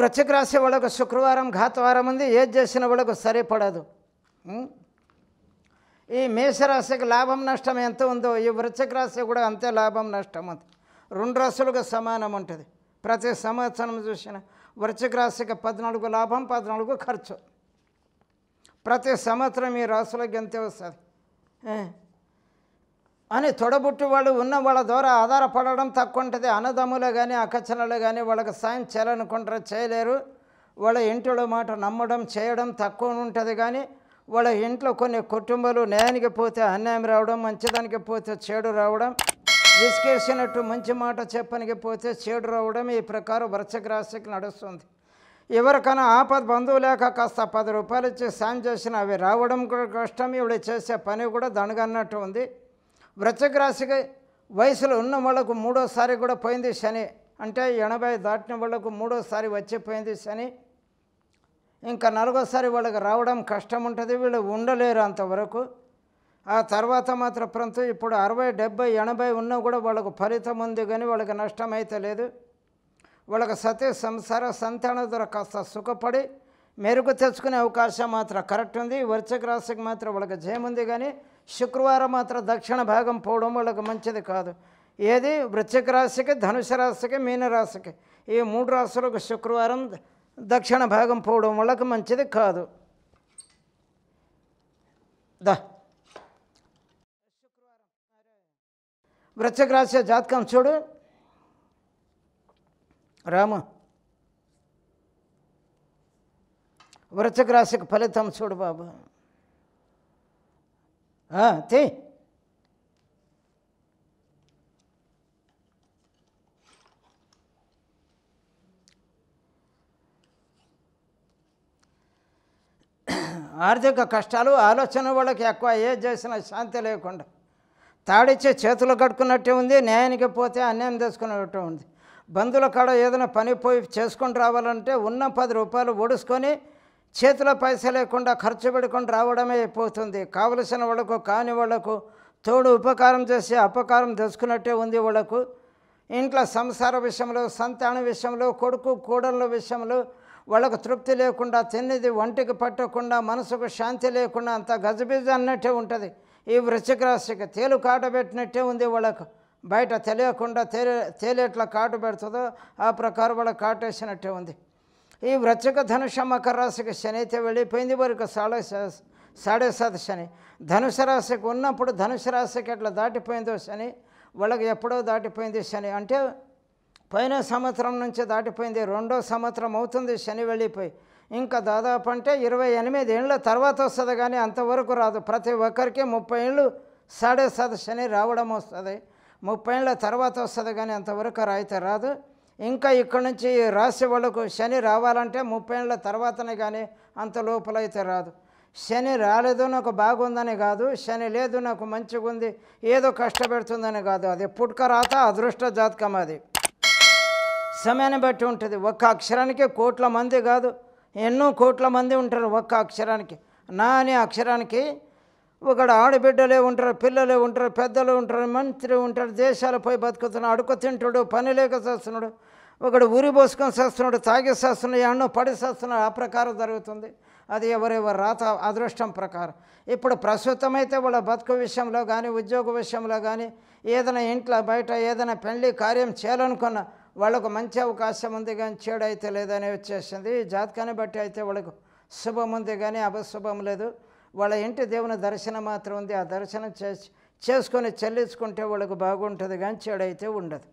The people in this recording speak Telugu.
వృశ్చిక రాసే వాళ్ళకు శుక్రవారం ఘాతవారం ఉంది ఏది చేసిన వాళ్ళకు సరిపడదు ఈ మేషరాశికి లాభం నష్టం ఎంత ఉందో ఈ వృత్తిక రాశి కూడా అంతే లాభం నష్టం ఉంది రెండు రాశులకు సమానం ఉంటుంది ప్రతి సంవత్సరం చూసిన వృత్తిక రాశికి పద్నాలుగు లాభం పద్నాలుగు ఖర్చు ప్రతి సంవత్సరం ఈ రాశులకు ఎంతే వస్తుంది అని వాళ్ళు ఉన్న వాళ్ళ ద్వారా ఆధారపడడం తక్కువ ఉంటుంది అన్నదమ్ములు కానీ అక్కచనలు కానీ వాళ్ళకి సాయం చేయాలనుకుంటారు చేయలేరు వాళ్ళ ఇంట్లో మాట నమ్మడం చేయడం తక్కువ ఉంటుంది కానీ వాళ్ళ ఇంట్లో కొన్ని కుటుంబాలు నేనికి పోతే అన్యాయం రావడం మంచిదానికి పోతే చెడు రావడం విసికేసినట్టు మంచి మాట చెప్పనికి పోతే చెడు రావడం ఈ ప్రకారం వర్షగ్రాసికి నడుస్తుంది ఎవరికైనా ఆపద బంధువు లేక కాస్త పది రూపాయలు ఇచ్చి సాయం చేసిన అవి రావడం కూడా కష్టం ఇవి చేసే పని కూడా దనుగన్నట్టు ఉంది వృశ్చిక వయసులో ఉన్న వాళ్ళకు మూడోసారి కూడా పోయింది శని అంటే ఎనభై దాటిన వాళ్ళకు మూడోసారి వచ్చిపోయింది శని ఇంకా నాలుగోసారి వాళ్ళకి రావడం కష్టం ఉంటుంది వీళ్ళు ఉండలేరు అంతవరకు ఆ తర్వాత మాత్రం ప్రంతం ఇప్పుడు అరవై డెబ్బై ఎనభై ఉన్నా కూడా వాళ్ళకు ఫలితం ఉంది కానీ వాళ్ళకి నష్టం అయితే లేదు వాళ్ళకి సతీ సంసార సంతానం ద్వారా కాస్త సుఖపడి మెరుగు తెచ్చుకునే అవకాశం మాత్రం కరెక్ట్ ఉంది వర్చక రాశికి మాత్రం వాళ్ళకి జయముంది కానీ శుక్రవారం మాత్రం దక్షిణ భాగం పోవడం వాళ్ళకి మంచిది కాదు ఏది వృచ్చక రాశికి ధనుసు రాశికి మీనరాశికి ఈ మూడు రాశులకు శుక్రవారం దక్షిణ భాగం పోవడం వాళ్ళకి మంచిది కాదు ద వృశ్చిక రాశి జాతకం చూడు రాము వృతకు రాశికి ఫలితం చూడు బాబు తీ ఆర్థిక కష్టాలు ఆలోచన వాళ్ళకి ఎక్కువ ఏ చేసినా శాంతి లేకుండా తాడిచ్చే చేతులు కట్టుకున్నట్టే ఉంది న్యాయానికి పోతే అన్యాయం తెచ్చుకున్నట్టు ఉంది బంధువుల కాడ ఏదైనా పని పోయి చేసుకొని రావాలంటే ఉన్న పది రూపాయలు ఓడుసుకొని చేతిలో పైస లేకుండా ఖర్చు పెట్టుకొని రావడమే అయిపోతుంది కావలసిన వాళ్ళకు కాని వాళ్ళకు తోడు ఉపకారం చేసి అపకారం తెచ్చుకున్నట్టే ఉంది వాళ్ళకు ఇంట్లో సంసార విషయంలో సంతాన విషయంలో కొడుకు కోడళ్ళ విషయంలో వాళ్ళకు తృప్తి లేకుండా తిన్నది ఒంటికి పట్టకుండా మనసుకు శాంతి లేకుండా అంత గజబిజ అన్నట్టే ఉంటుంది ఈ వృశ్చిక రాశికి తేలు కాటబెట్టినట్టే ఉంది వాళ్ళకు బయట తెలియకుండా తేలే తేలేట్లా కాటు పెడుతుందో ఆ ప్రకారం వాళ్ళకి కాటేసినట్టే ఉంది ఈ వృచ్చక ధనుష మకర రాశికి శని అయితే వెళ్ళిపోయింది వరకు సాడే సాడే సాత శని ధనుసు రాశికి ఉన్నప్పుడు ధనుసు రాశికి ఎట్లా దాటిపోయిందో శని వాళ్ళకి ఎప్పుడో దాటిపోయింది శని అంటే పైన సంవత్సరం నుంచి దాటిపోయింది రెండో సంవత్సరం అవుతుంది శని వెళ్ళిపోయి ఇంకా దాదాపు అంటే ఇరవై ఎనిమిది ఏళ్ళ తర్వాత వస్తుంది కానీ అంతవరకు రాదు ప్రతి ఒక్కరికి ముప్పై ఏళ్ళు సాడే సాత శని రావడం వస్తుంది ముప్పై ఏళ్ళ తర్వాత వస్తుంది కానీ అంతవరకు రాయితే రాదు ఇంకా ఇక్కడి నుంచి రాశి వాళ్ళకు శని రావాలంటే ముప్పై ఏళ్ళ తర్వాతనే కానీ అంత లోపలైతే రాదు శని రాలేదు నాకు బాగుందని కాదు శని లేదు నాకు మంచిగా ఉంది ఏదో కష్టపెడుతుందని కాదు అది పుట్క రాత అదృష్ట జాతకం అది సమయాన్ని బట్టి ఉంటుంది ఒక్క అక్షరానికి కోట్ల మంది కాదు ఎన్నో కోట్ల మంది ఉంటారు ఒక్క అక్షరానికి నా అనే అక్షరానికి ఒకడు ఆడబిడ్డలే ఉంటారు పిల్లలే ఉంటారు పెద్దలు ఉంటారు మంత్రి ఉంటారు దేశాలపై బతుకుతున్నాడు అడుకు తింటాడు పని లేక చేస్తున్నాడు ఒకడు ఉరి పోసుకొని చేస్తున్నాడు తాగేసేస్తున్నాడు ఎన్నో పడేసేస్తున్నాడు ఆ ప్రకారం జరుగుతుంది అది ఎవరెవరు రాత అదృష్టం ప్రకారం ఇప్పుడు ప్రస్తుతం అయితే వాళ్ళ బతుకు విషయంలో కానీ ఉద్యోగ విషయంలో కానీ ఏదైనా ఇంట్లో బయట ఏదైనా పెళ్లి కార్యం చేయాలనుకున్న వాళ్ళకు మంచి అవకాశం ఉంది కానీ చెడు అయితే లేదని వచ్చేసింది జాతకాన్ని బట్టి అయితే వాళ్ళకు శుభం ఉంది కానీ అపశుభం లేదు వాళ్ళ ఇంటి దేవుని దర్శనం మాత్రం ఉంది ఆ దర్శనం చేసుకొని చెల్లించుకుంటే వాళ్ళకు బాగుంటుంది కానీ చెడైతే ఉండదు